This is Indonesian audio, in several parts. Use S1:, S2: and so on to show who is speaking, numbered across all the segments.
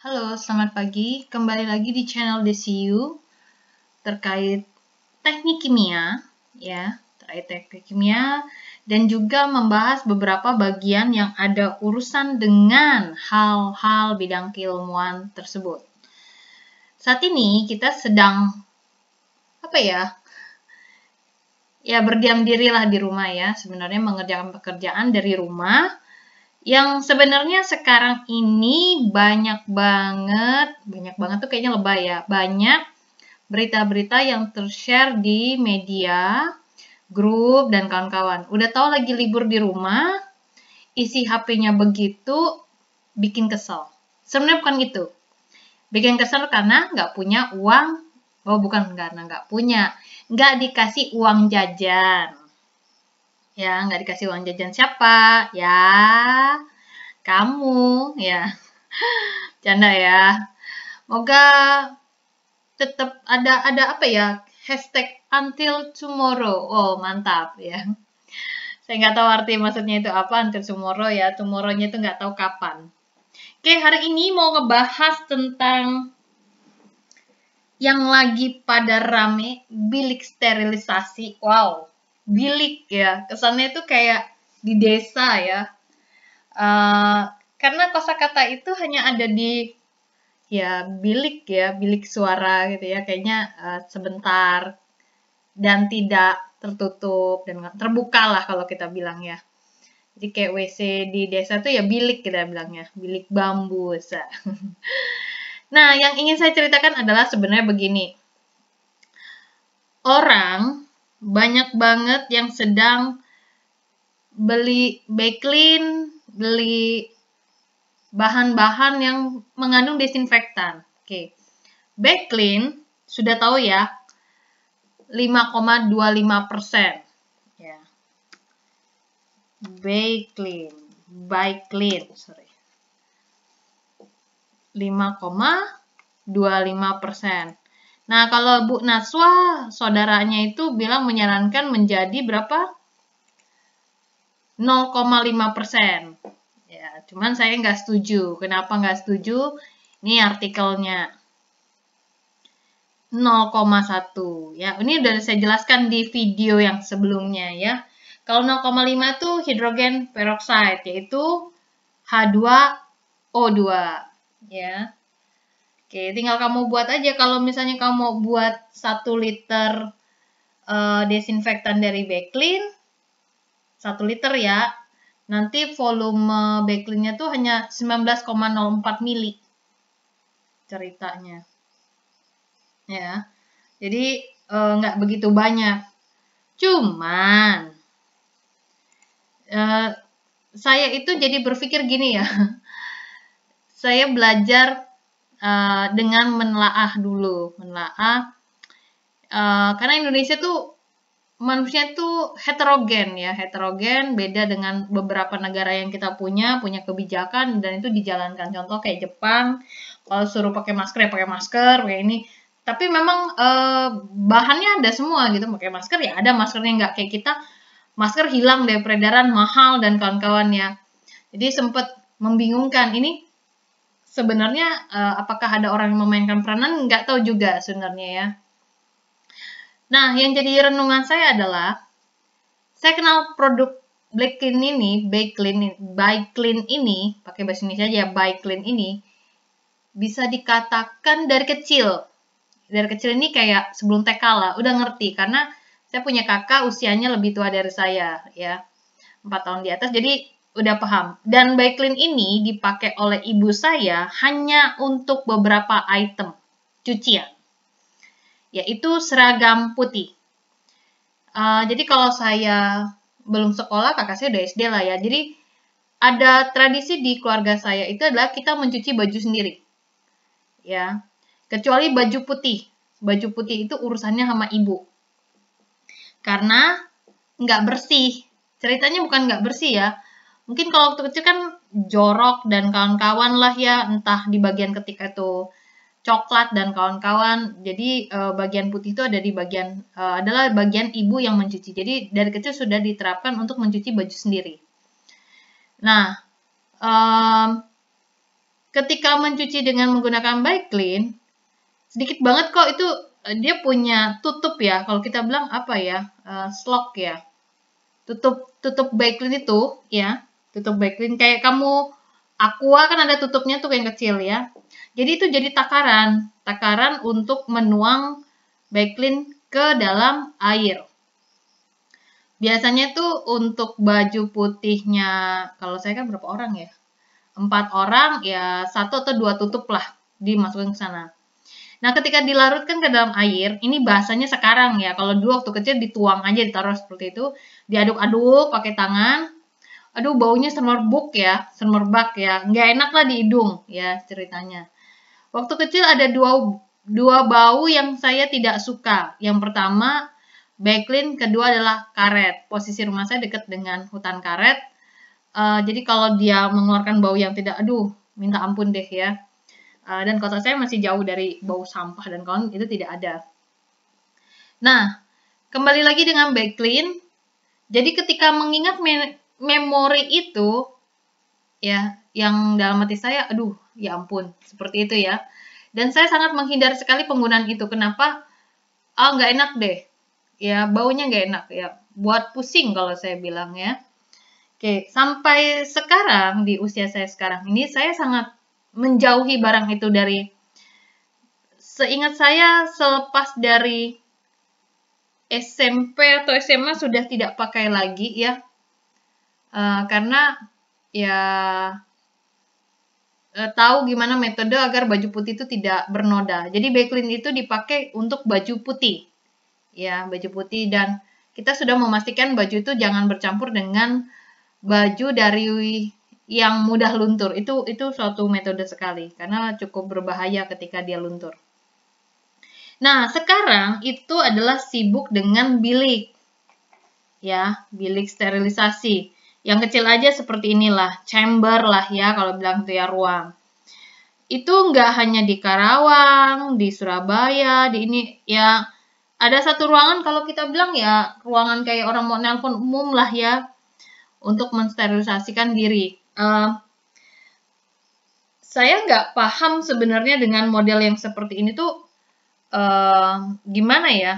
S1: Halo, selamat pagi. Kembali lagi di channel DCU terkait teknik kimia, ya, terkait teknik kimia dan juga membahas beberapa bagian yang ada urusan dengan hal-hal bidang keilmuan tersebut. Saat ini kita sedang apa ya? Ya berdiam dirilah di rumah ya, sebenarnya mengerjakan pekerjaan dari rumah yang sebenarnya sekarang ini banyak banget, banyak banget tuh kayaknya lebay ya, banyak berita-berita yang tershare di media, grup, dan kawan-kawan. Udah tahu lagi libur di rumah, isi HP-nya begitu, bikin kesel. Sebenarnya bukan gitu. Bikin kesel karena nggak punya uang, oh bukan karena nggak punya, nggak dikasih uang jajan ya nggak dikasih uang jajan siapa ya kamu ya canda ya moga tetap ada ada apa ya hashtag until tomorrow oh mantap ya saya nggak tahu arti maksudnya itu apa until tomorrow ya tomorrownya itu nggak tahu kapan oke hari ini mau ngebahas tentang yang lagi pada rame bilik sterilisasi wow bilik ya kesannya itu kayak di desa ya uh, karena kosakata itu hanya ada di ya bilik ya bilik suara gitu ya kayaknya uh, sebentar dan tidak tertutup dan terbuka lah kalau kita bilang ya jadi kayak WC di desa tuh ya bilik kita bilangnya bilik bambu sa. nah yang ingin saya ceritakan adalah sebenarnya begini orang banyak banget yang sedang beli backlin, beli bahan-bahan yang mengandung disinfektan. Oke. Backlin sudah tahu ya 5,25%. Ya. Backlin, Backlin, sorry. 5,25%. Nah, kalau Bu Naswa, saudaranya itu bilang menyarankan menjadi berapa? 0,5 persen. Ya, cuman saya nggak setuju. Kenapa nggak setuju? Ini artikelnya. 0,1 ya. Ini udah saya jelaskan di video yang sebelumnya ya. Kalau 0,5 itu hidrogen peroxide yaitu H2O2 ya. Oke, tinggal kamu buat aja. Kalau misalnya kamu buat 1 liter uh, desinfektan dari Beklin, 1 liter ya, nanti volume Beklinnya tuh hanya 19,04 mili ceritanya. Ya, jadi uh, nggak begitu banyak. Cuman, uh, saya itu jadi berpikir gini ya, saya belajar Eh, dengan menelaah dulu, menelaah uh, karena Indonesia tuh manusia tuh heterogen ya, heterogen beda dengan beberapa negara yang kita punya, punya kebijakan dan itu dijalankan. Contoh kayak Jepang, kalau suruh pakai masker ya pakai masker, kayak ini. Tapi memang uh, bahannya ada semua gitu, pakai masker ya ada maskernya nggak kayak kita masker hilang dari peredaran mahal dan kawan-kawannya. Jadi sempat membingungkan ini sebenarnya uh, apakah ada orang yang memainkan peranan nggak tahu juga sebenarnya ya. Nah, yang jadi renungan saya adalah saya kenal produk Black Clean ini, By Clean, By Clean ini, pakai bahasa Indonesia aja, ya, By Clean ini bisa dikatakan dari kecil. Dari kecil ini kayak sebelum TK lah, udah ngerti karena saya punya kakak usianya lebih tua dari saya ya. empat tahun di atas. Jadi udah paham. Dan Baiklin ini dipakai oleh ibu saya hanya untuk beberapa item cucian, yaitu seragam putih. Uh, jadi kalau saya belum sekolah, kakak saya udah SD lah ya. Jadi ada tradisi di keluarga saya itu adalah kita mencuci baju sendiri, ya. Kecuali baju putih, baju putih itu urusannya sama ibu. Karena nggak bersih. Ceritanya bukan nggak bersih ya, mungkin kalau waktu kecil kan jorok dan kawan-kawan lah ya entah di bagian ketika itu coklat dan kawan-kawan jadi uh, bagian putih itu ada di bagian uh, adalah bagian ibu yang mencuci jadi dari kecil sudah diterapkan untuk mencuci baju sendiri nah um, ketika mencuci dengan menggunakan bike clean sedikit banget kok itu eh, dia punya tutup ya kalau kita bilang apa ya slok ya tutup tutup bike clean itu ya tutup backlink kayak kamu aqua kan ada tutupnya tuh yang kecil ya jadi itu jadi takaran takaran untuk menuang backlink ke dalam air biasanya tuh untuk baju putihnya kalau saya kan berapa orang ya empat orang ya satu atau dua tutup lah dimasukin ke sana Nah, ketika dilarutkan ke dalam air, ini bahasanya sekarang ya. Kalau dulu waktu kecil dituang aja, ditaruh seperti itu, diaduk-aduk pakai tangan aduh baunya semerbuk ya, semerbak ya, nggak enak lah di hidung ya ceritanya. Waktu kecil ada dua dua bau yang saya tidak suka. Yang pertama backlin, kedua adalah karet. Posisi rumah saya dekat dengan hutan karet. Uh, jadi kalau dia mengeluarkan bau yang tidak, aduh, minta ampun deh ya. Uh, dan kota saya masih jauh dari bau sampah dan kawan itu tidak ada. Nah, kembali lagi dengan backlin. Jadi ketika mengingat memori itu ya yang dalam hati saya aduh ya ampun seperti itu ya dan saya sangat menghindar sekali penggunaan itu kenapa ah nggak enak deh ya baunya nggak enak ya buat pusing kalau saya bilang ya oke sampai sekarang di usia saya sekarang ini saya sangat menjauhi barang itu dari seingat saya selepas dari SMP atau SMA sudah tidak pakai lagi ya uh, karena ya uh, tahu gimana metode agar baju putih itu tidak bernoda. Jadi backlin itu dipakai untuk baju putih, ya baju putih dan kita sudah memastikan baju itu jangan bercampur dengan baju dari yang mudah luntur. Itu itu suatu metode sekali karena cukup berbahaya ketika dia luntur. Nah, sekarang itu adalah sibuk dengan bilik. Ya, bilik sterilisasi. Yang kecil aja seperti inilah, chamber lah ya kalau bilang itu ya ruang. Itu nggak hanya di Karawang, di Surabaya, di ini ya ada satu ruangan kalau kita bilang ya ruangan kayak orang mau nelpon umum lah ya untuk mensterilisasikan diri. Uh, saya nggak paham sebenarnya dengan model yang seperti ini tuh uh, gimana ya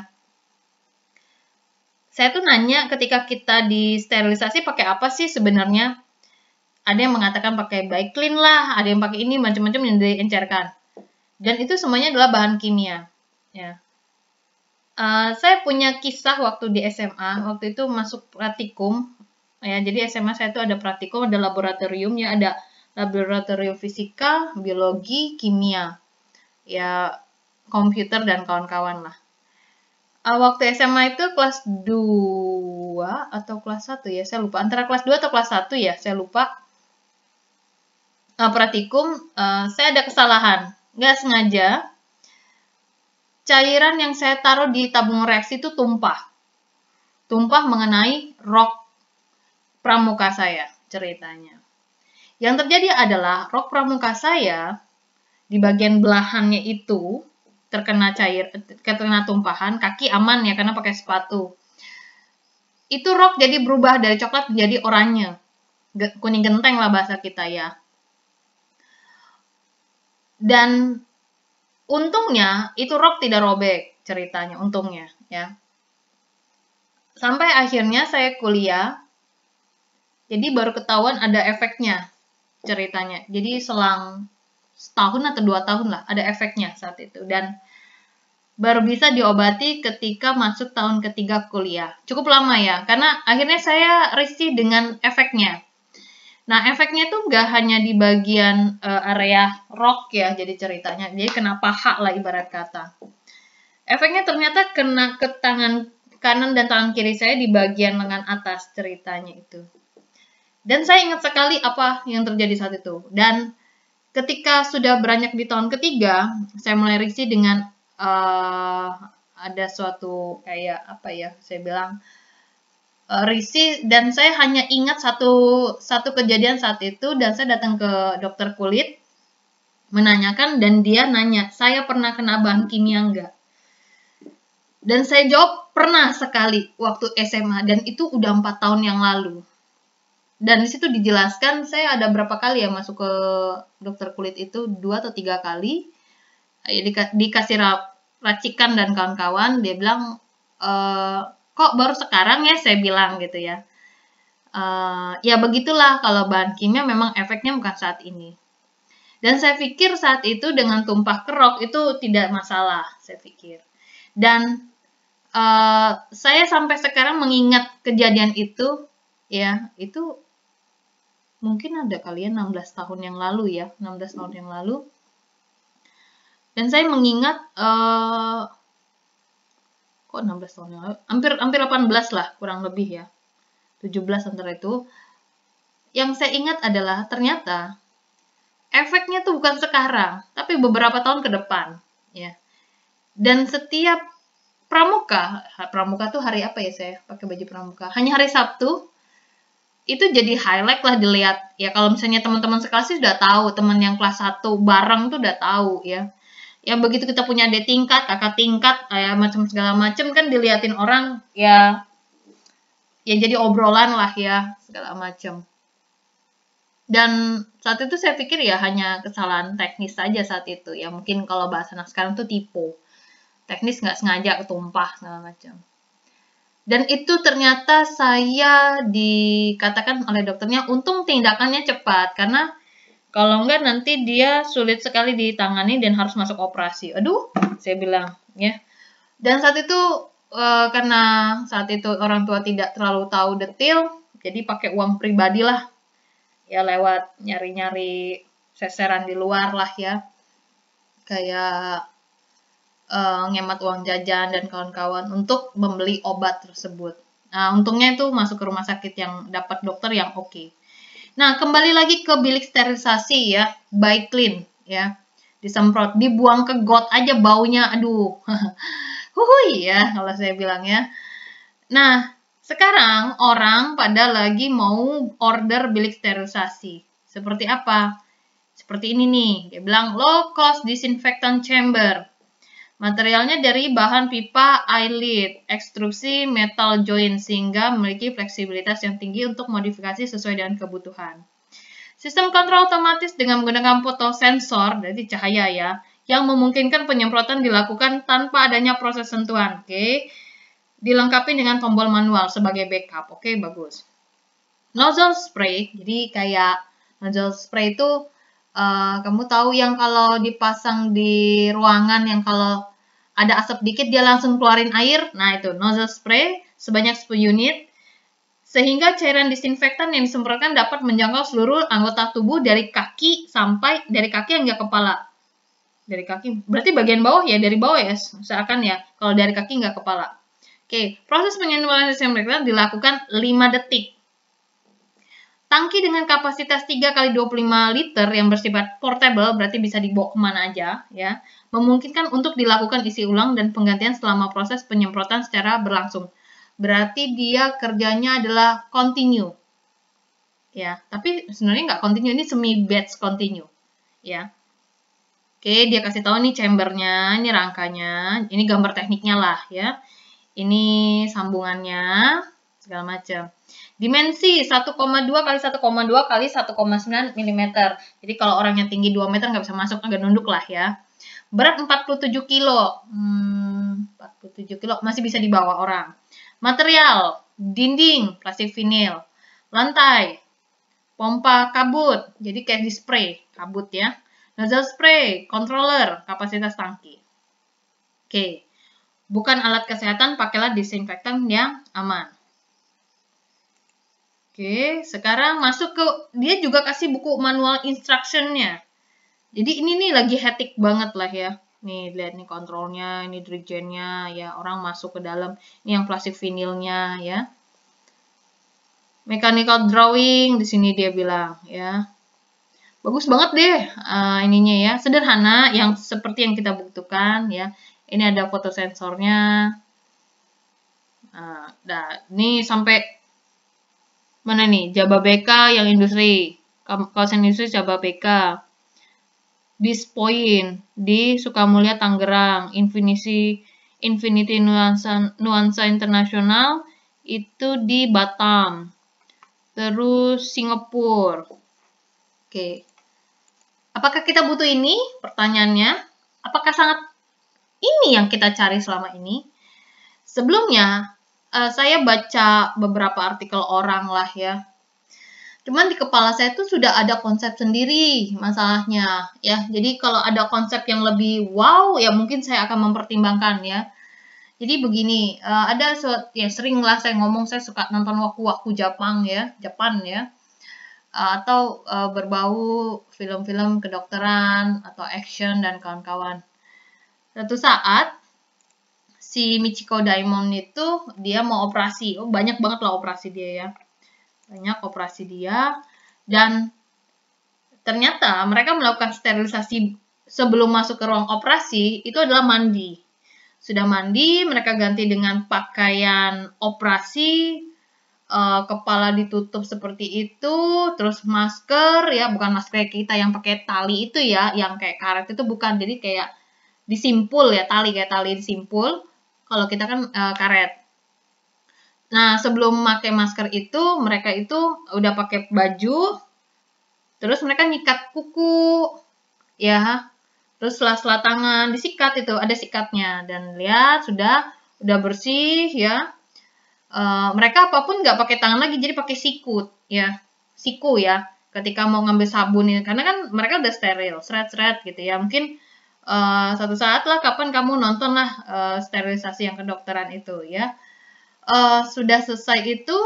S1: saya tuh nanya ketika kita di sterilisasi pakai apa sih sebenarnya? Ada yang mengatakan pakai baik clean lah, ada yang pakai ini macam-macam yang diencerkan. Dan itu semuanya adalah bahan kimia. Ya. Uh, saya punya kisah waktu di SMA, waktu itu masuk praktikum. Ya, jadi SMA saya itu ada praktikum, ada laboratorium, ya ada laboratorium fisika, biologi, kimia, ya komputer dan kawan-kawan lah uh, waktu SMA itu kelas 2 atau kelas 1 ya, saya lupa. Antara kelas 2 atau kelas 1 ya, saya lupa. Uh, eh, pratikum, uh, eh, saya ada kesalahan. Nggak sengaja, cairan yang saya taruh di tabung reaksi itu tumpah. Tumpah mengenai rok pramuka saya ceritanya. Yang terjadi adalah rok pramuka saya di bagian belahannya itu terkena cair terkena tumpahan kaki aman ya karena pakai sepatu itu rok jadi berubah dari coklat menjadi oranye kuning genteng lah bahasa kita ya dan untungnya itu rok tidak robek ceritanya untungnya ya sampai akhirnya saya kuliah jadi baru ketahuan ada efeknya ceritanya jadi selang setahun atau dua tahun lah ada efeknya saat itu dan baru bisa diobati ketika masuk tahun ketiga kuliah cukup lama ya karena akhirnya saya risih dengan efeknya nah efeknya itu nggak hanya di bagian uh, area rok ya jadi ceritanya jadi kenapa hak lah ibarat kata efeknya ternyata kena ke tangan kanan dan tangan kiri saya di bagian lengan atas ceritanya itu dan saya ingat sekali apa yang terjadi saat itu dan Ketika sudah beranjak di tahun ketiga, saya mulai risih dengan uh, ada suatu kayak apa ya, saya bilang uh, eh, risih dan saya hanya ingat satu satu kejadian saat itu dan saya datang ke dokter kulit menanyakan dan dia nanya, saya pernah kena bahan kimia enggak? Dan saya jawab pernah sekali waktu SMA dan itu udah empat tahun yang lalu dan di situ dijelaskan saya ada berapa kali ya masuk ke dokter kulit itu dua atau tiga kali dikasih racikan dan kawan-kawan dia bilang e, kok baru sekarang ya saya bilang gitu ya e, ya begitulah kalau bahan kimia memang efeknya bukan saat ini dan saya pikir saat itu dengan tumpah kerok itu tidak masalah saya pikir dan e, saya sampai sekarang mengingat kejadian itu ya itu mungkin ada kalian 16 tahun yang lalu ya, 16 tahun yang lalu. Dan saya mengingat uh, kok 16 tahun yang lalu, hampir hampir 18 lah, kurang lebih ya. 17 antara itu. Yang saya ingat adalah ternyata efeknya tuh bukan sekarang, tapi beberapa tahun ke depan, ya. Dan setiap pramuka, pramuka tuh hari apa ya saya pakai baju pramuka? Hanya hari Sabtu itu jadi highlight lah dilihat ya kalau misalnya teman-teman sekelas sih sudah tahu teman yang kelas 1 bareng tuh udah tahu ya ya begitu kita punya adik tingkat kakak tingkat ya macam segala macam kan diliatin orang ya ya jadi obrolan lah ya segala macam dan saat itu saya pikir ya hanya kesalahan teknis saja saat itu ya mungkin kalau bahasa anak sekarang tuh tipu teknis nggak sengaja ketumpah segala macam dan itu ternyata saya dikatakan oleh dokternya untung tindakannya cepat karena kalau enggak nanti dia sulit sekali ditangani dan harus masuk operasi. Aduh, saya bilang ya. Dan saat itu e, karena saat itu orang tua tidak terlalu tahu detail, jadi pakai uang pribadi lah. Ya lewat nyari-nyari seseran di luar lah ya. Kayak uh, ngemat uang jajan dan kawan-kawan untuk membeli obat tersebut. Nah, untungnya itu masuk ke rumah sakit yang dapat dokter yang oke. Okay. Nah, kembali lagi ke bilik sterilisasi ya, by clean ya. Disemprot, dibuang ke got aja baunya, aduh. hui ya kalau saya bilang ya. Nah, sekarang orang pada lagi mau order bilik sterilisasi. Seperti apa? Seperti ini nih, dia bilang low cost disinfectant chamber. Materialnya dari bahan pipa eyelid, ekstruksi metal joint, sehingga memiliki fleksibilitas yang tinggi untuk modifikasi sesuai dengan kebutuhan. Sistem kontrol otomatis dengan menggunakan foto sensor jadi cahaya ya, yang memungkinkan penyemprotan dilakukan tanpa adanya proses sentuhan, oke. Okay? Dilengkapi dengan tombol manual sebagai backup, oke okay, bagus. Nozzle spray, jadi kayak nozzle spray itu, uh, kamu tahu yang kalau dipasang di ruangan yang kalau ada asap dikit dia langsung keluarin air. Nah, itu nozzle spray sebanyak 10 unit sehingga cairan disinfektan yang disemprotkan dapat menjangkau seluruh anggota tubuh dari kaki sampai dari kaki hingga kepala. Dari kaki, berarti bagian bawah ya, dari bawah ya, seakan ya, kalau dari kaki nggak kepala. Oke, proses penyemprotan disinfektan dilakukan 5 detik Tangki dengan kapasitas 3 kali 25 liter yang bersifat portable berarti bisa dibawa kemana aja ya. Memungkinkan untuk dilakukan isi ulang dan penggantian selama proses penyemprotan secara berlangsung. Berarti dia kerjanya adalah continue. Ya, tapi sebenarnya nggak continue, ini semi batch continue. Ya. Oke, dia kasih tahu nih chambernya, ini rangkanya, ini gambar tekniknya lah ya. Ini sambungannya, segala macam. Dimensi 1,2 kali 1,2 kali 1,9 mm. Jadi kalau orangnya tinggi 2 meter nggak bisa masuk, nggak nunduk lah ya. Berat 47 kilo. Hmm, 47 kilo masih bisa dibawa orang. Material, dinding, plastik vinil. Lantai, pompa kabut. Jadi kayak di spray, kabut ya. Nozzle spray, controller, kapasitas tangki. Oke, bukan alat kesehatan, pakailah disinfektan yang aman. Oke, sekarang masuk ke dia juga kasih buku manual instructionnya. Jadi ini nih lagi hectic banget lah ya. Nih lihat nih kontrolnya, ini dirigennya ya orang masuk ke dalam. Ini yang plastik vinilnya ya. Mechanical drawing di sini dia bilang ya. Bagus banget deh uh, ininya ya. Sederhana yang seperti yang kita butuhkan ya. Ini ada fotosensornya. Nah, ini sampai mana nih Jababeka yang industri kawasan industri Jababeka bis point di Sukamulya Tangerang Infinity Infinity Nuansa Nuansa Internasional itu di Batam terus Singapura oke apakah kita butuh ini pertanyaannya apakah sangat ini yang kita cari selama ini sebelumnya uh, saya baca beberapa artikel orang lah ya. Cuman di kepala saya tuh sudah ada konsep sendiri masalahnya ya. Jadi kalau ada konsep yang lebih wow ya mungkin saya akan mempertimbangkan ya. Jadi begini, uh, ada ya sering lah saya ngomong saya suka nonton waktu waku Jepang ya, Jepang ya. Uh, atau uh, berbau film-film kedokteran atau action dan kawan-kawan. Suatu saat si Michiko Diamond itu dia mau operasi. Oh, banyak banget lah operasi dia ya. Banyak operasi dia dan ternyata mereka melakukan sterilisasi sebelum masuk ke ruang operasi itu adalah mandi. Sudah mandi, mereka ganti dengan pakaian operasi, uh, kepala ditutup seperti itu, terus masker ya, bukan masker kita yang pakai tali itu ya, yang kayak karet itu bukan. Jadi kayak disimpul ya, tali kayak tali disimpul kalau kita kan e, karet. Nah, sebelum pakai masker itu, mereka itu udah pakai baju, terus mereka nyikat kuku, ya. Terus sela-sela tangan disikat itu, ada sikatnya. Dan lihat, sudah udah bersih, ya. E, mereka apapun nggak pakai tangan lagi, jadi pakai sikut, ya. Siku, ya. Ketika mau ngambil sabun, ini. karena kan mereka udah steril, seret-seret gitu ya. Mungkin Eh, satu saat lah kapan kamu nonton lah uh, eh, sterilisasi yang kedokteran itu ya. Uh, sudah selesai itu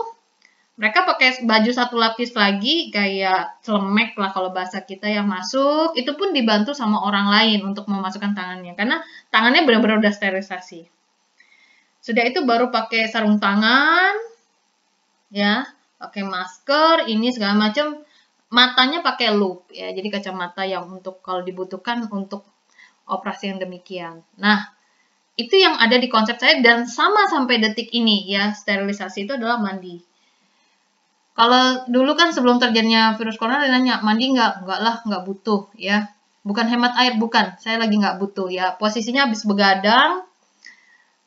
S1: mereka pakai baju satu lapis lagi kayak celemek lah kalau bahasa kita yang masuk itu pun dibantu sama orang lain untuk memasukkan tangannya karena tangannya benar-benar udah sterilisasi. Sudah itu baru pakai sarung tangan ya, pakai masker, ini segala macam matanya pakai loop ya. Jadi kacamata yang untuk kalau dibutuhkan untuk operasi yang demikian. Nah, itu yang ada di konsep saya dan sama sampai detik ini ya sterilisasi itu adalah mandi. Kalau dulu kan sebelum terjadinya virus corona dia nanya mandi nggak? Nggak lah, nggak butuh ya. Bukan hemat air, bukan. Saya lagi nggak butuh ya. Posisinya habis begadang,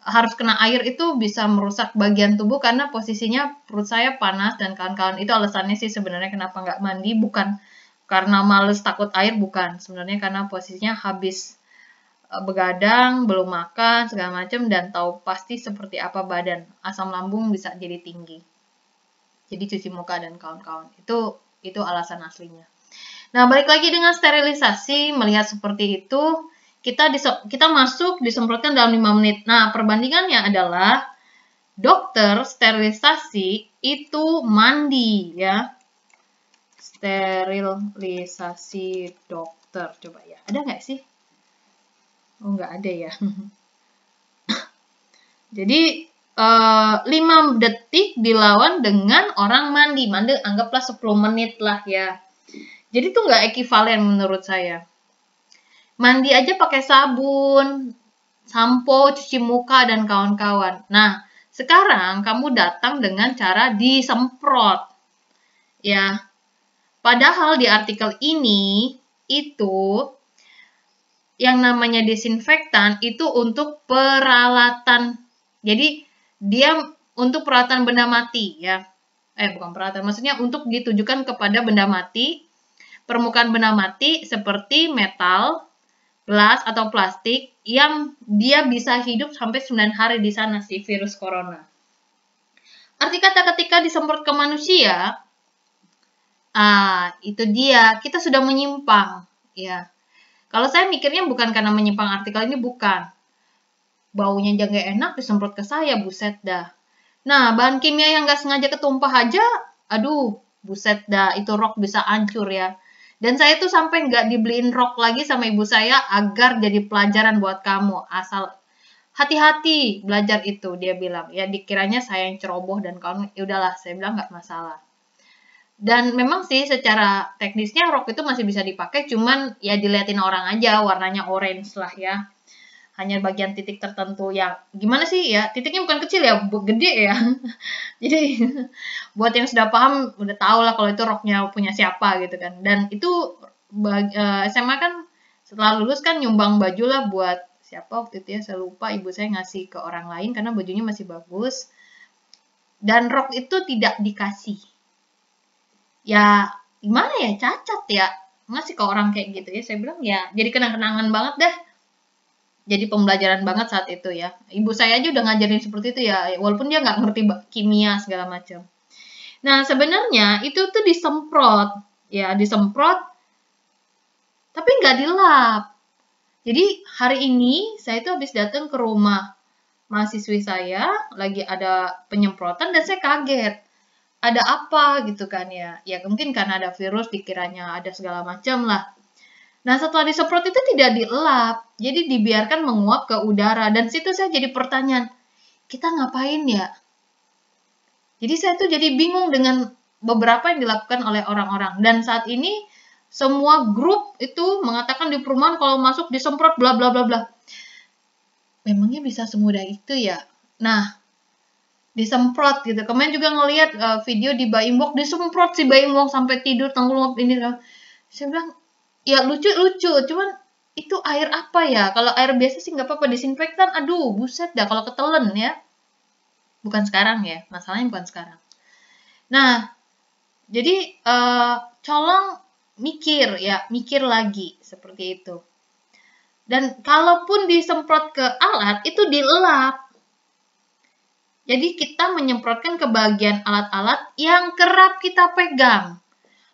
S1: harus kena air itu bisa merusak bagian tubuh karena posisinya perut saya panas dan kawan-kawan itu alasannya sih sebenarnya kenapa nggak mandi bukan karena males takut air bukan sebenarnya karena posisinya habis Eh, begadang, belum makan, segala macam dan tahu pasti seperti apa badan. Asam lambung bisa jadi tinggi. Jadi cuci muka dan kawan-kawan. Itu itu alasan aslinya. Nah, balik lagi dengan sterilisasi, melihat seperti itu, kita kita masuk disemprotkan dalam 5 menit. Nah, perbandingannya adalah dokter sterilisasi itu mandi ya. Sterilisasi dokter coba ya. Ada nggak sih Oh, nggak ada ya. Jadi, eh, lima 5 detik dilawan dengan orang mandi. Mandi anggaplah 10 menit lah ya. Jadi itu nggak ekivalen menurut saya. Mandi aja pakai sabun, sampo, cuci muka, dan kawan-kawan. Nah, sekarang kamu datang dengan cara disemprot. Ya, padahal di artikel ini itu yang namanya disinfektan itu untuk peralatan. Jadi dia untuk peralatan benda mati ya. Eh bukan peralatan, maksudnya untuk ditujukan kepada benda mati, permukaan benda mati seperti metal, gelas atau plastik yang dia bisa hidup sampai 9 hari di sana si virus corona. Arti kata ketika disemprot ke manusia, ah itu dia, kita sudah menyimpang ya kalau saya mikirnya bukan karena menyimpang artikel ini, bukan. Baunya jaga enak disemprot ke saya, buset dah. Nah, bahan kimia yang nggak sengaja ketumpah aja, aduh, buset dah, itu rok bisa hancur ya. Dan saya tuh sampai nggak dibeliin rok lagi sama ibu saya agar jadi pelajaran buat kamu. Asal hati-hati belajar itu, dia bilang. Ya dikiranya saya yang ceroboh dan kamu, yaudahlah, udahlah, saya bilang nggak masalah dan memang sih secara teknisnya rok itu masih bisa dipakai cuman ya diliatin orang aja warnanya orange lah ya hanya bagian titik tertentu yang gimana sih ya titiknya bukan kecil ya gede ya jadi buat yang sudah paham udah tau lah kalau itu roknya punya siapa gitu kan dan itu eh, SMA kan setelah lulus kan nyumbang baju lah buat siapa waktu itu ya saya lupa ibu saya ngasih ke orang lain karena bajunya masih bagus dan rok itu tidak dikasih ya gimana ya cacat ya nggak sih ke orang kayak gitu ya saya bilang ya jadi kenang-kenangan banget dah jadi pembelajaran banget saat itu ya ibu saya aja udah ngajarin seperti itu ya walaupun dia nggak ngerti kimia segala macam nah sebenarnya itu tuh disemprot ya disemprot tapi nggak dilap jadi hari ini saya itu habis datang ke rumah mahasiswi saya lagi ada penyemprotan dan saya kaget ada apa gitu kan ya. Ya mungkin karena ada virus dikiranya ada segala macam lah. Nah setelah disemprot itu tidak dielap, jadi dibiarkan menguap ke udara. Dan situ saya jadi pertanyaan, kita ngapain ya? Jadi saya tuh jadi bingung dengan beberapa yang dilakukan oleh orang-orang. Dan saat ini semua grup itu mengatakan di perumahan kalau masuk disemprot bla bla bla bla. Memangnya bisa semudah itu ya? Nah, disemprot gitu. Kemarin juga ngelihat uh, eh, video di Baimwok disemprot si Baimwok sampai tidur tenggelam ini. Kan. Saya bilang ya lucu-lucu, cuman itu air apa ya? Kalau air biasa sih nggak apa-apa disinfektan. Aduh, buset dah kalau ketelen ya. Bukan sekarang ya, masalahnya bukan sekarang. Nah, jadi uh, colong mikir ya, mikir lagi seperti itu. Dan kalaupun disemprot ke alat itu dilelap jadi kita menyemprotkan ke bagian alat-alat yang kerap kita pegang.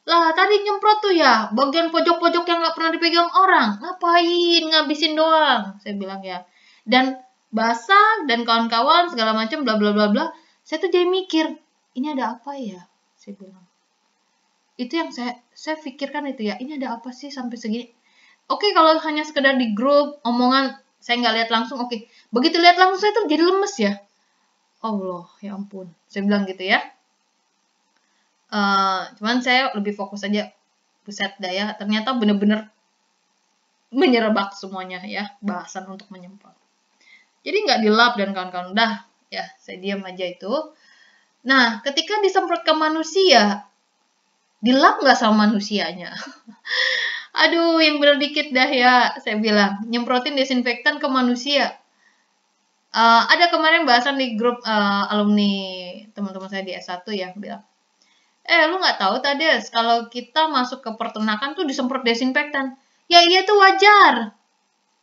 S1: Lah tadi nyemprot tuh ya, bagian pojok-pojok yang nggak pernah dipegang orang. Ngapain, ngabisin doang, saya bilang ya. Dan basah dan kawan-kawan segala macam bla bla bla bla. Saya tuh jadi mikir, ini ada apa ya? Saya bilang. Itu yang saya saya pikirkan itu ya, ini ada apa sih sampai segini? Oke, kalau hanya sekedar di grup, omongan saya nggak lihat langsung, oke. Begitu lihat langsung saya tuh jadi lemes ya Allah ya ampun saya bilang gitu ya uh, cuman saya lebih fokus aja pusat daya ternyata bener-bener menyerebak semuanya ya bahasan untuk menyempat. jadi nggak dilap dan kawan-kawan udah ya saya diam aja itu nah ketika disemprot ke manusia dilap nggak sama manusianya aduh yang bener dikit dah ya saya bilang nyemprotin desinfektan ke manusia uh, ada kemarin bahasan di grup uh, alumni teman-teman saya di S1 ya bilang eh lu nggak tahu tadi kalau kita masuk ke peternakan tuh disemprot desinfektan ya iya tuh wajar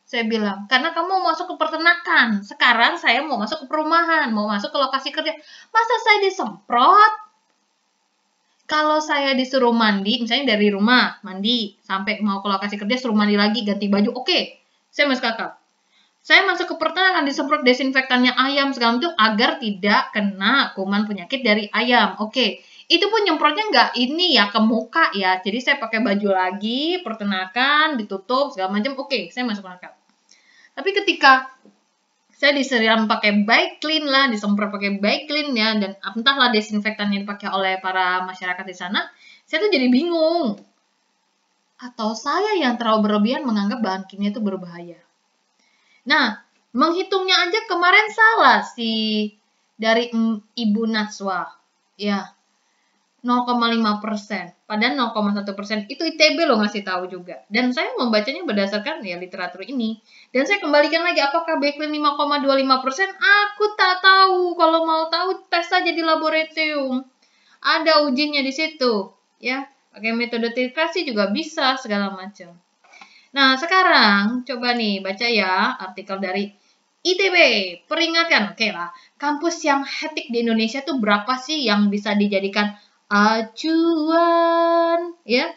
S1: saya bilang karena kamu mau masuk ke peternakan sekarang saya mau masuk ke perumahan mau masuk ke lokasi kerja masa saya disemprot kalau saya disuruh mandi misalnya dari rumah mandi sampai mau ke lokasi kerja suruh mandi lagi ganti baju oke okay. saya masuk kakak saya masuk ke pertanian disemprot desinfektannya ayam segala macam agar tidak kena kuman penyakit dari ayam. Oke, okay. itu pun nyemprotnya nggak ini ya ke muka ya. Jadi saya pakai baju lagi, pertenakan, ditutup segala macam. Oke, okay, saya masuk akal. Tapi ketika saya disiram pakai Clean lah, disemprot pakai Clean ya, dan entahlah desinfektan yang dipakai oleh para masyarakat di sana, saya tuh jadi bingung. Atau saya yang terlalu berlebihan menganggap bahan kimia itu berbahaya. Nah, menghitungnya aja kemarin salah si dari Ibu Naswa. Ya, 0,5 persen. Padahal 0,1 persen itu ITB loh ngasih tahu juga. Dan saya membacanya berdasarkan ya literatur ini. Dan saya kembalikan lagi apakah backline 5,25 persen? Aku tak tahu. Kalau mau tahu tes saja di laboratorium. Ada ujinya di situ. Ya, pakai metode titrasi juga bisa segala macam. Nah, sekarang coba nih baca ya artikel dari ITB. peringatan oke lah. Kampus yang hektik di Indonesia tuh berapa sih yang bisa dijadikan acuan? Ya,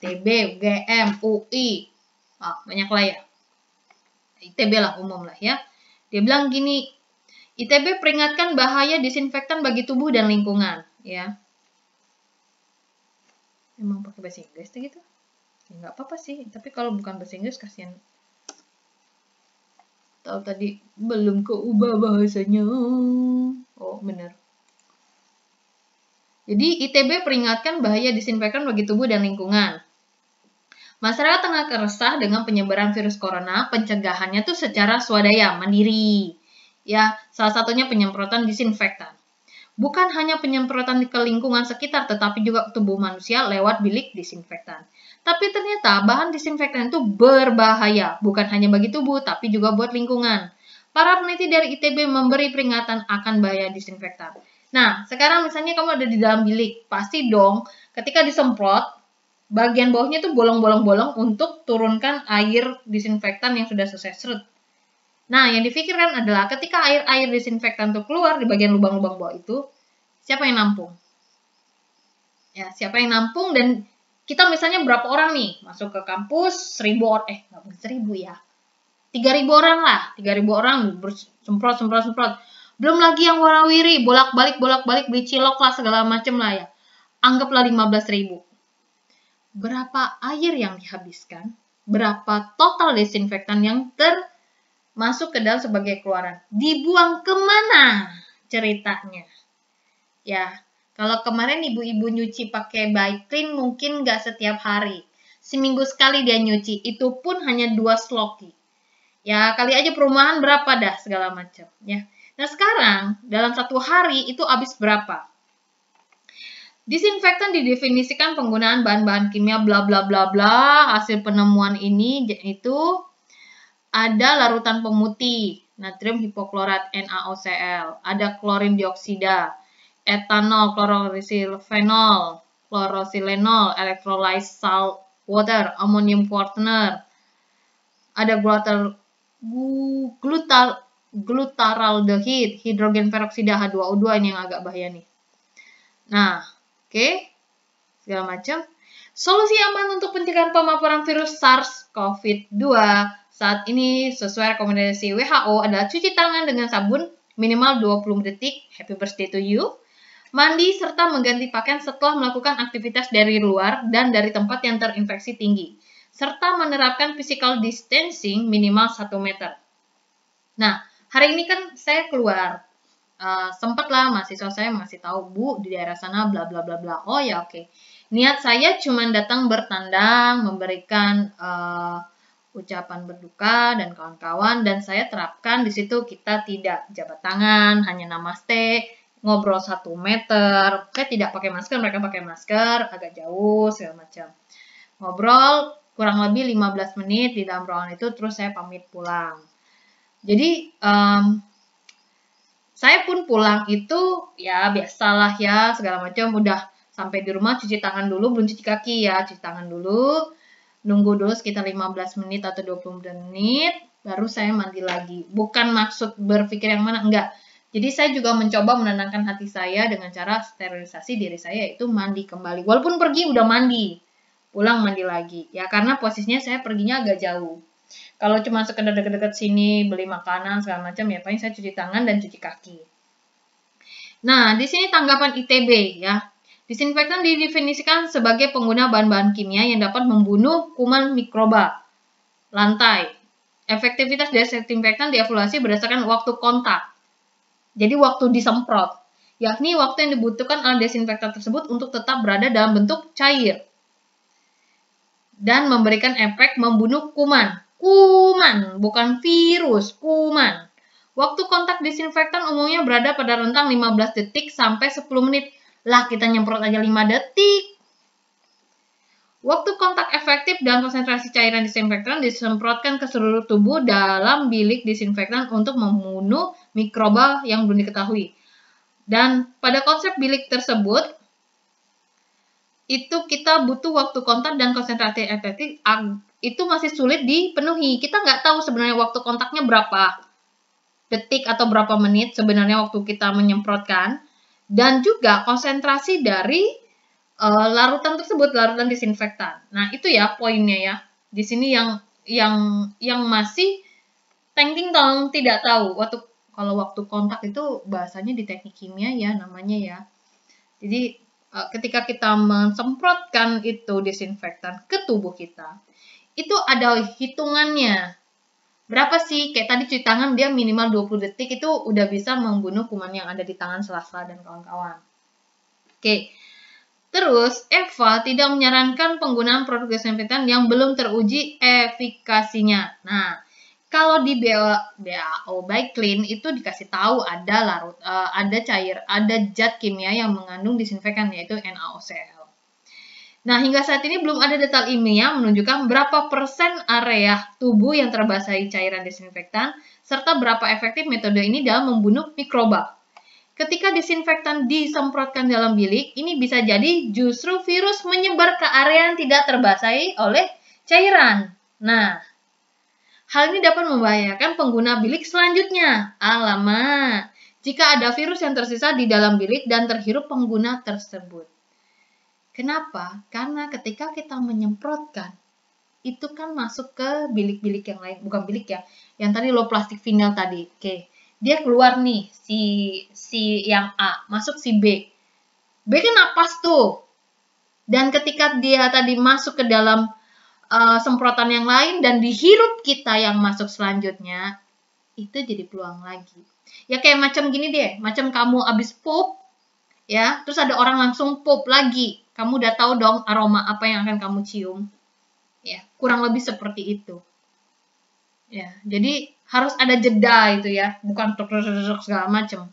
S1: itb UGM, UI. Ah, oh, banyak lah ya. ITB lah umum lah ya. Dia bilang gini, ITB peringatkan bahaya disinfektan bagi tubuh dan lingkungan. Ya. Emang pakai bahasa Inggris gitu? Ya, nggak apa-apa sih tapi kalau bukan bahasa Inggris kasihan tahu tadi belum keubah bahasanya oh benar jadi ITB peringatkan bahaya disinfektan bagi tubuh dan lingkungan Masyarakat tengah keresah dengan penyebaran virus corona, pencegahannya tuh secara swadaya, mandiri. Ya, salah satunya penyemprotan disinfektan. Bukan hanya penyemprotan ke lingkungan sekitar, tetapi juga tubuh manusia lewat bilik disinfektan. Tapi ternyata bahan disinfektan itu berbahaya, bukan hanya bagi tubuh, tapi juga buat lingkungan. Para peneliti dari ITB memberi peringatan akan bahaya disinfektan. Nah, sekarang misalnya kamu ada di dalam bilik, pasti dong ketika disemprot, bagian bawahnya itu bolong-bolong-bolong untuk turunkan air disinfektan yang sudah selesai serut. Nah, yang dipikirkan adalah ketika air-air disinfektan itu keluar di bagian lubang-lubang bawah itu, siapa yang nampung? Ya, siapa yang nampung dan kita misalnya berapa orang nih masuk ke kampus seribu orang eh nggak mungkin seribu ya tiga ribu orang lah tiga ribu orang semprot semprot semprot belum lagi yang warawiri bolak balik bolak balik beli cilok lah segala macem lah ya anggaplah lima belas ribu berapa air yang dihabiskan berapa total desinfektan yang termasuk ke dalam sebagai keluaran dibuang kemana ceritanya ya kalau kemarin ibu-ibu nyuci pakai clean mungkin nggak setiap hari. Seminggu sekali dia nyuci, itu pun hanya dua sloki. Ya, kali aja perumahan berapa dah segala macam, ya. Nah, sekarang dalam satu hari itu habis berapa? Disinfektan didefinisikan penggunaan bahan-bahan kimia bla bla bla bla. Hasil penemuan ini itu ada larutan pemutih, natrium hipoklorat NaOCl, ada klorin dioksida, etanol, klorosisilfenol, klorosilenol, electrolyzed salt water, ammonium partner, ada glutar, glutar, glutaraldehid, hidrogen peroksida H2O2 ini yang agak bahaya nih. Nah, oke, okay. segala macam. Solusi aman untuk pencegahan pemaparan virus SARS-CoV-2 saat ini sesuai rekomendasi WHO adalah cuci tangan dengan sabun minimal 20 detik. Happy birthday to you mandi serta mengganti pakaian setelah melakukan aktivitas dari luar dan dari tempat yang terinfeksi tinggi, serta menerapkan physical distancing minimal 1 meter. Nah, hari ini kan saya keluar, uh, eh, lah mahasiswa saya masih tahu, Bu, di daerah sana bla bla bla bla. Oh ya, oke. Okay. Niat saya cuma datang bertandang, memberikan uh, ucapan berduka dan kawan-kawan dan saya terapkan di situ kita tidak jabat tangan, hanya namaste, ngobrol satu meter kayak tidak pakai masker mereka pakai masker agak jauh segala macam ngobrol kurang lebih 15 menit di dalam ruangan itu terus saya pamit pulang jadi um, saya pun pulang itu ya biasalah ya segala macam udah sampai di rumah cuci tangan dulu belum cuci kaki ya cuci tangan dulu nunggu dulu sekitar 15 menit atau 20 menit baru saya mandi lagi bukan maksud berpikir yang mana enggak jadi saya juga mencoba menenangkan hati saya dengan cara sterilisasi diri saya itu mandi kembali. Walaupun pergi udah mandi, pulang mandi lagi. Ya karena posisinya saya perginya agak jauh. Kalau cuma sekedar deket-deket sini beli makanan segala macam ya paling saya cuci tangan dan cuci kaki. Nah, di sini tanggapan ITB ya. Disinfektan didefinisikan sebagai pengguna bahan-bahan kimia yang dapat membunuh kuman mikroba lantai. Efektivitas desinfektan dievaluasi berdasarkan waktu kontak jadi waktu disemprot, yakni waktu yang dibutuhkan alat desinfektan tersebut untuk tetap berada dalam bentuk cair dan memberikan efek membunuh kuman. Kuman, bukan virus, kuman. Waktu kontak disinfektan umumnya berada pada rentang 15 detik sampai 10 menit. Lah, kita nyemprot aja 5 detik. Waktu kontak efektif dan konsentrasi cairan disinfektan disemprotkan ke seluruh tubuh dalam bilik disinfektan untuk membunuh mikroba yang belum diketahui. Dan pada konsep bilik tersebut, itu kita butuh waktu kontak dan konsentrasi efektif itu masih sulit dipenuhi. Kita nggak tahu sebenarnya waktu kontaknya berapa detik atau berapa menit sebenarnya waktu kita menyemprotkan. Dan juga konsentrasi dari uh, larutan tersebut, larutan disinfektan. Nah, itu ya poinnya ya. Di sini yang yang yang masih tanking tolong tong tidak tahu waktu kalau waktu kontak itu bahasanya di teknik kimia ya namanya ya. Jadi uh, ketika kita mensemprotkan itu disinfektan ke tubuh kita, itu ada hitungannya. Berapa sih? Kayak tadi cuci tangan dia minimal 20 detik itu udah bisa membunuh kuman yang ada di tangan selasa dan kawan-kawan. Oke, Terus, Eva tidak menyarankan penggunaan produk desinfektan yang belum teruji efikasinya. Nah, kalau di BAO, BAO by Clean itu dikasih tahu ada larut, eh, ada cair, ada zat kimia yang mengandung disinfektan yaitu NaOCl. Nah, hingga saat ini belum ada detail ilmiah menunjukkan berapa persen area tubuh yang terbasahi cairan disinfektan serta berapa efektif metode ini dalam membunuh mikroba. Ketika disinfektan disemprotkan dalam bilik, ini bisa jadi justru virus menyebar ke area yang tidak terbasahi oleh cairan. Nah, hal ini dapat membahayakan pengguna bilik selanjutnya. Alamak, jika ada virus yang tersisa di dalam bilik dan terhirup pengguna tersebut. Kenapa? Karena ketika kita menyemprotkan, itu kan masuk ke bilik-bilik yang lain, bukan bilik ya, yang tadi lo plastik final tadi. Oke, dia keluar nih si si yang A masuk si B B kan napas tuh dan ketika dia tadi masuk ke dalam uh, semprotan yang lain dan dihirup kita yang masuk selanjutnya itu jadi peluang lagi ya kayak macam gini deh macam kamu abis pop ya terus ada orang langsung pop lagi kamu udah tahu dong aroma apa yang akan kamu cium ya kurang lebih seperti itu ya jadi harus ada jeda itu ya, bukan segala macem.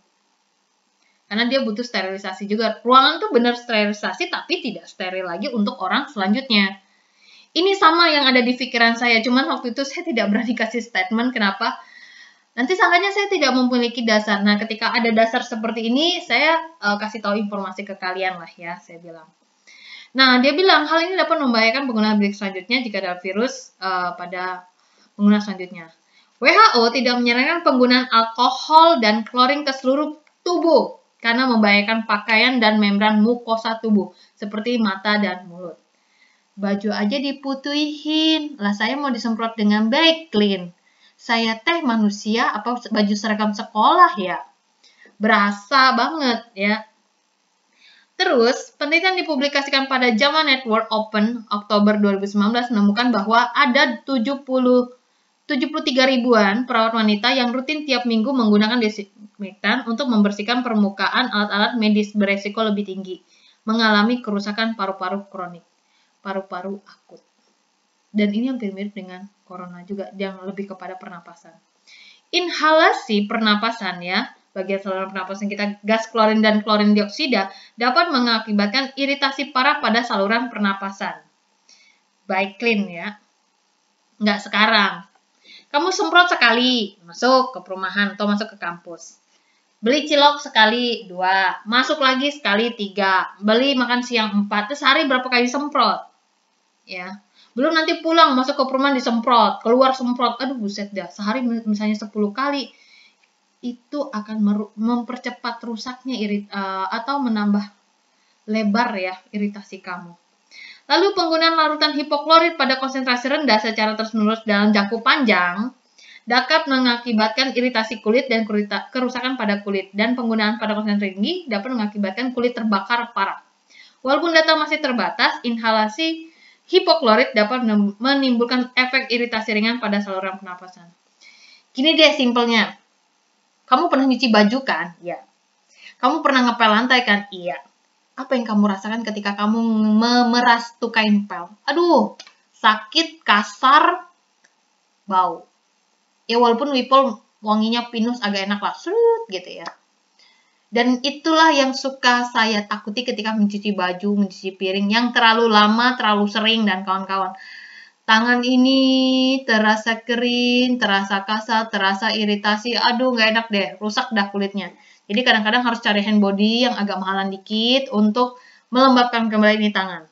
S1: Karena dia butuh sterilisasi juga. Ruangan tuh bener sterilisasi tapi tidak steril lagi untuk orang selanjutnya. Ini sama yang ada di pikiran saya, cuman waktu itu saya tidak berani kasih statement kenapa. Nanti sangkanya saya tidak memiliki dasar. Nah, ketika ada dasar seperti ini, saya uh, kasih tahu informasi ke kalian lah ya, saya bilang. Nah, dia bilang hal ini dapat membahayakan penggunaan bilik selanjutnya jika ada virus uh, pada pengguna selanjutnya. WHO tidak menyarankan penggunaan alkohol dan klorin ke seluruh tubuh karena membahayakan pakaian dan membran mukosa tubuh seperti mata dan mulut. Baju aja diputuhin, lah saya mau disemprot dengan baik clean. Saya teh manusia apa baju seragam sekolah ya? Berasa banget ya. Terus, penelitian dipublikasikan pada JAMA Network Open Oktober 2019 menemukan bahwa ada 70 73 ribuan perawat wanita yang rutin tiap minggu menggunakan desinfektan untuk membersihkan permukaan alat-alat medis beresiko lebih tinggi, mengalami kerusakan paru-paru kronik, paru-paru akut. Dan ini hampir mirip dengan corona juga, yang lebih kepada pernapasan. Inhalasi pernapasan ya, bagian saluran pernapasan kita gas klorin dan klorin dioksida dapat mengakibatkan iritasi parah pada saluran pernapasan. Baik clean ya. Nggak sekarang, kamu semprot sekali, masuk ke perumahan atau masuk ke kampus. Beli cilok sekali, dua. Masuk lagi sekali, tiga. Beli makan siang, empat. Terus hari berapa kali semprot? Ya. Belum nanti pulang, masuk ke perumahan disemprot. Keluar semprot. Aduh, buset dah. Sehari misalnya sepuluh kali. Itu akan mempercepat rusaknya irit uh, atau menambah lebar ya iritasi kamu. Lalu penggunaan larutan hipoklorit pada konsentrasi rendah secara terus-menerus dalam jangka panjang dapat mengakibatkan iritasi kulit dan kerusakan pada kulit dan penggunaan pada konsentrasi tinggi dapat mengakibatkan kulit terbakar parah. Walaupun data masih terbatas, inhalasi hipoklorit dapat menimbulkan efek iritasi ringan pada saluran pernapasan. Gini deh simpelnya. Kamu pernah nyuci baju kan? Iya. Kamu pernah ngepel lantai kan? Iya apa yang kamu rasakan ketika kamu memeras kain pel? Aduh, sakit, kasar, bau. Ya walaupun wipol wanginya pinus agak enak lah, serut gitu ya. Dan itulah yang suka saya takuti ketika mencuci baju, mencuci piring yang terlalu lama, terlalu sering dan kawan-kawan. Tangan ini terasa kering, terasa kasar, terasa iritasi. Aduh, nggak enak deh, rusak dah kulitnya. Jadi kadang-kadang harus cari hand body yang agak mahalan dikit untuk melembabkan kembali ini tangan.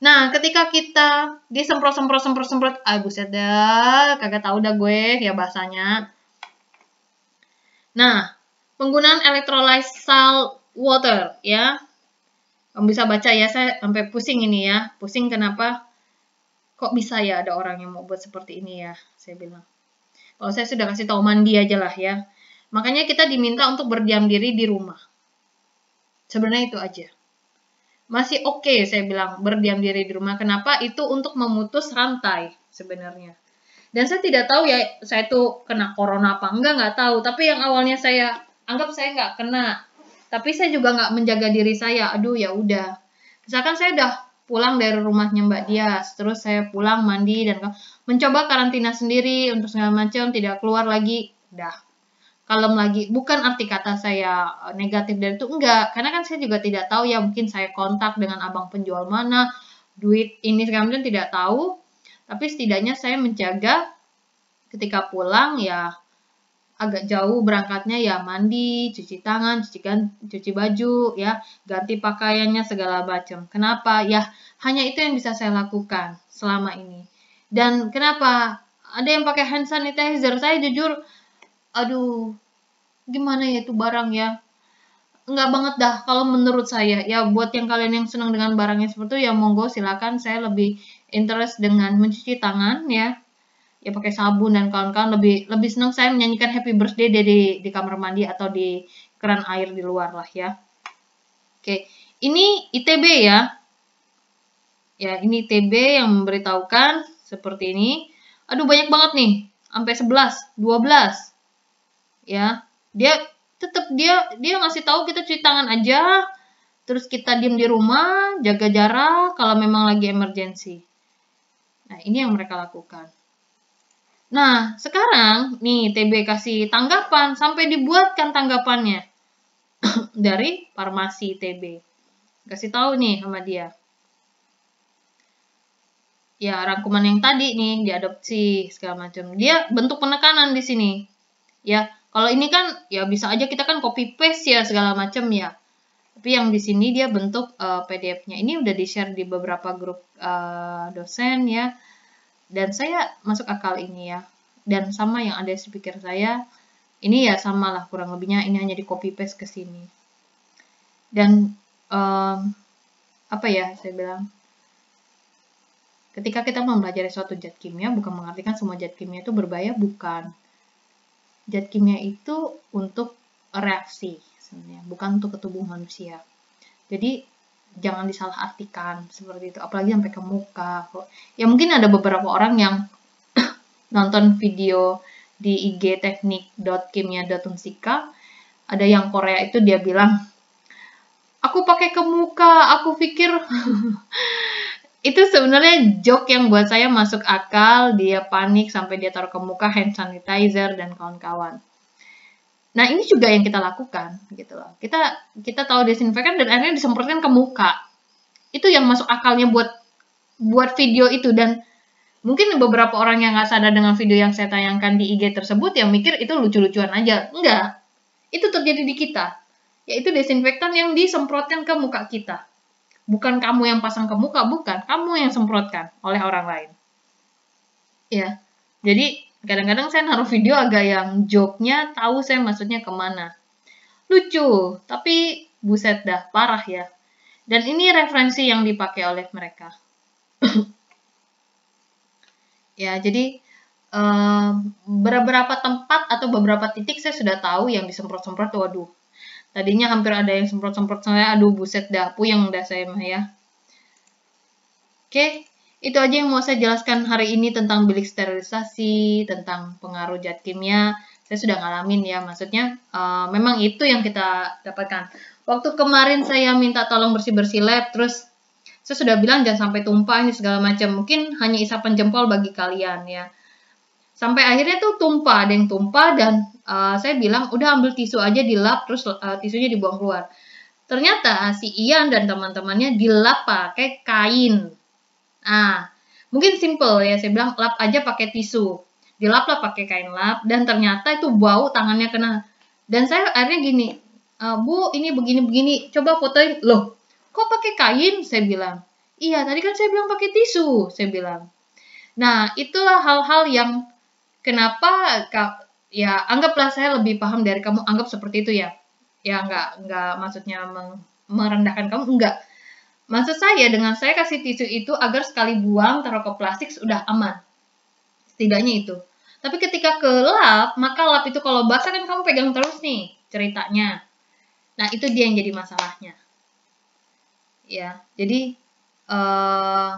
S1: Nah, ketika kita disemprot semprot semprot semprot, ah buset dah, kagak tau dah gue ya bahasanya. Nah, penggunaan electrolyte salt water ya. Kamu bisa baca ya, saya sampai pusing ini ya. Pusing kenapa? Kok bisa ya ada orang yang mau buat seperti ini ya? Saya bilang. Kalau saya sudah kasih tahu mandi aja lah ya. Makanya kita diminta untuk berdiam diri di rumah. Sebenarnya itu aja. Masih oke okay, saya bilang berdiam diri di rumah. Kenapa? Itu untuk memutus rantai sebenarnya. Dan saya tidak tahu ya saya itu kena corona apa enggak, enggak tahu. Tapi yang awalnya saya anggap saya enggak kena. Tapi saya juga enggak menjaga diri saya. Aduh ya udah. Misalkan saya udah pulang dari rumahnya Mbak Dias, terus saya pulang mandi dan mencoba karantina sendiri untuk segala macam, tidak keluar lagi. Dah, kalem lagi. Bukan arti kata saya eh, negatif dan itu enggak, karena kan saya juga tidak tahu ya mungkin saya kontak dengan abang penjual mana, duit ini segala tidak tahu. Tapi setidaknya saya menjaga ketika pulang ya agak jauh berangkatnya ya mandi, cuci tangan, cuci cuci baju ya, ganti pakaiannya segala macam. Kenapa? Ya hanya itu yang bisa saya lakukan selama ini. Dan kenapa? Ada yang pakai hand sanitizer. Saya jujur aduh gimana ya itu barang ya nggak banget dah kalau menurut saya ya buat yang kalian yang senang dengan barangnya seperti itu ya monggo silakan saya lebih interest dengan mencuci tangan ya ya pakai sabun dan kawan-kawan lebih lebih senang saya menyanyikan happy birthday di, di di kamar mandi atau di keran air di luar lah ya oke ini ITB ya ya ini ITB yang memberitahukan seperti ini aduh banyak banget nih sampai 11 12 ya dia tetap dia dia ngasih tahu kita cuci tangan aja terus kita diem di rumah jaga jarak kalau memang lagi emergensi nah ini yang mereka lakukan nah sekarang nih TB kasih tanggapan sampai dibuatkan tanggapannya dari farmasi TB kasih tahu nih sama dia ya rangkuman yang tadi nih diadopsi segala macam dia bentuk penekanan di sini ya kalau ini kan ya bisa aja kita kan copy paste ya segala macam ya. Tapi yang di sini dia bentuk uh, eh, PDF-nya. Ini udah di-share di beberapa grup uh, dosen ya. Dan saya masuk akal ini ya. Dan sama yang ada di pikir saya, ini ya sama lah kurang lebihnya ini hanya di copy paste ke sini. Dan um, apa ya saya bilang? Ketika kita mempelajari suatu zat kimia, bukan mengartikan semua zat kimia itu berbahaya, bukan zat kimia itu untuk reaksi sebenarnya, bukan untuk ke tubuh manusia. Jadi jangan disalahartikan seperti itu, apalagi sampai ke muka. Ya mungkin ada beberapa orang yang nonton video di IG teknik. dot kimia. teknik.kimia.unsika, ada yang Korea itu dia bilang, aku pakai ke muka, aku pikir itu sebenarnya joke yang buat saya masuk akal dia panik sampai dia taruh ke muka hand sanitizer dan kawan-kawan nah ini juga yang kita lakukan gitu loh kita kita tahu desinfektan dan akhirnya disemprotkan ke muka itu yang masuk akalnya buat buat video itu dan mungkin beberapa orang yang nggak sadar dengan video yang saya tayangkan di IG tersebut yang mikir itu lucu-lucuan aja enggak itu terjadi di kita yaitu desinfektan yang disemprotkan ke muka kita Bukan kamu yang pasang ke muka, bukan. Kamu yang semprotkan oleh orang lain. Ya, jadi kadang-kadang saya naruh video agak yang joknya nya tahu saya maksudnya kemana. Lucu, tapi buset dah, parah ya. Dan ini referensi yang dipakai oleh mereka. ya, jadi eh, beberapa tempat atau beberapa titik saya sudah tahu yang disemprot-semprot, waduh, Tadinya hampir ada yang semprot-semprot saya, aduh buset dapu yang udah saya mah ya. Oke, itu aja yang mau saya jelaskan hari ini tentang bilik sterilisasi, tentang pengaruh zat kimia. Saya sudah ngalamin ya, maksudnya uh, memang itu yang kita dapatkan. Waktu kemarin saya minta tolong bersih-bersih lab, terus saya sudah bilang jangan sampai tumpah ini segala macam. Mungkin hanya isapan jempol bagi kalian ya. Sampai akhirnya tuh tumpah, ada yang tumpah dan uh, saya bilang udah ambil tisu aja dilap terus uh, tisunya dibuang keluar. Ternyata si Ian dan teman-temannya dilap pakai kain. Nah, mungkin simple ya, saya bilang lap aja pakai tisu. Dilap lah pakai kain lap dan ternyata itu bau tangannya kena. Dan saya akhirnya gini, e, Bu, ini begini-begini, coba fotoin. Loh, kok pakai kain? Saya bilang. Iya, tadi kan saya bilang pakai tisu, saya bilang. Nah, itulah hal-hal yang kenapa ya anggaplah saya lebih paham dari kamu anggap seperti itu ya ya nggak nggak maksudnya merendahkan kamu enggak maksud saya dengan saya kasih tisu itu agar sekali buang taruh ke plastik sudah aman setidaknya itu tapi ketika ke lap maka lap itu kalau basah kan kamu pegang terus nih ceritanya nah itu dia yang jadi masalahnya ya jadi eh,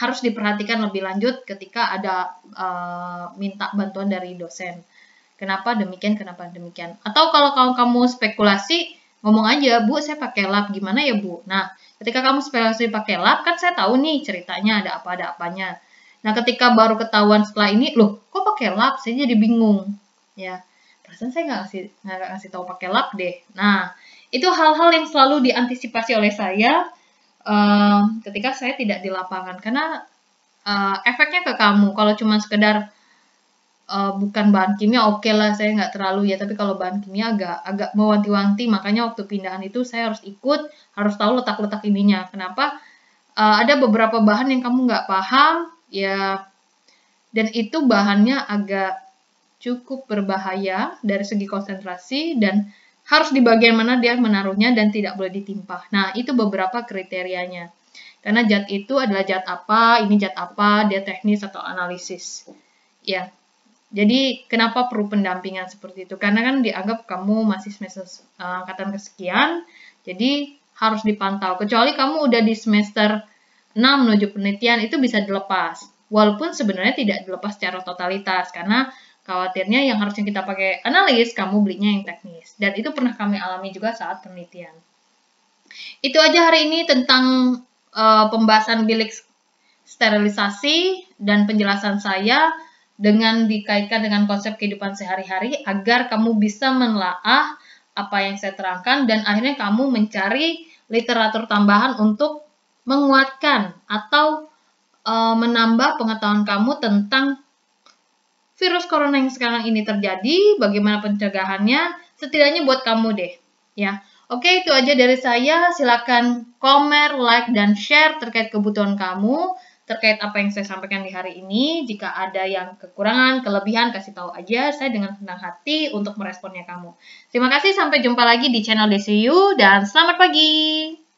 S1: harus diperhatikan lebih lanjut ketika ada uh, minta bantuan dari dosen. Kenapa demikian? Kenapa demikian? Atau kalau, kalau kamu spekulasi, ngomong aja, Bu, saya pakai lab, gimana ya, Bu? Nah, ketika kamu spekulasi pakai lab, kan saya tahu nih ceritanya ada apa, ada apanya. Nah, ketika baru ketahuan setelah ini, loh, kok pakai lab? Saya jadi bingung. Ya, perasaan saya nggak ngasih, nggak ngasih tahu pakai lab deh. Nah, itu hal-hal yang selalu diantisipasi oleh saya ketika saya tidak di lapangan karena uh, efeknya ke kamu kalau cuma sekedar uh, bukan bahan kimia oke okay lah saya nggak terlalu ya tapi kalau bahan kimia agak agak mewanti-wanti makanya waktu pindahan itu saya harus ikut harus tahu letak-letak ininya kenapa uh, ada beberapa bahan yang kamu nggak paham ya dan itu bahannya agak cukup berbahaya dari segi konsentrasi dan harus di bagian mana dia menaruhnya dan tidak boleh ditimpa. Nah, itu beberapa kriterianya. Karena jad itu adalah jad apa, ini jad apa, dia teknis atau analisis. Ya. Jadi, kenapa perlu pendampingan seperti itu? Karena kan dianggap kamu masih semester uh, angkatan kesekian, jadi harus dipantau. Kecuali kamu udah di semester 6 menuju penelitian, itu bisa dilepas. Walaupun sebenarnya tidak dilepas secara totalitas, karena Khawatirnya yang harusnya kita pakai analis, kamu belinya yang teknis. Dan itu pernah kami alami juga saat penelitian. Itu aja hari ini tentang uh, pembahasan bilik sterilisasi dan penjelasan saya dengan dikaitkan dengan konsep kehidupan sehari-hari agar kamu bisa menelaah apa yang saya terangkan dan akhirnya kamu mencari literatur tambahan untuk menguatkan atau e, menambah pengetahuan kamu tentang virus corona yang sekarang ini terjadi, bagaimana pencegahannya, setidaknya buat kamu deh. Ya. Oke, itu aja dari saya. Silakan komen, like, dan share terkait kebutuhan kamu, terkait apa yang saya sampaikan di hari ini. Jika ada yang kekurangan, kelebihan, kasih tahu aja. Saya dengan senang hati untuk meresponnya kamu. Terima kasih, sampai jumpa lagi di channel DCU, dan selamat pagi!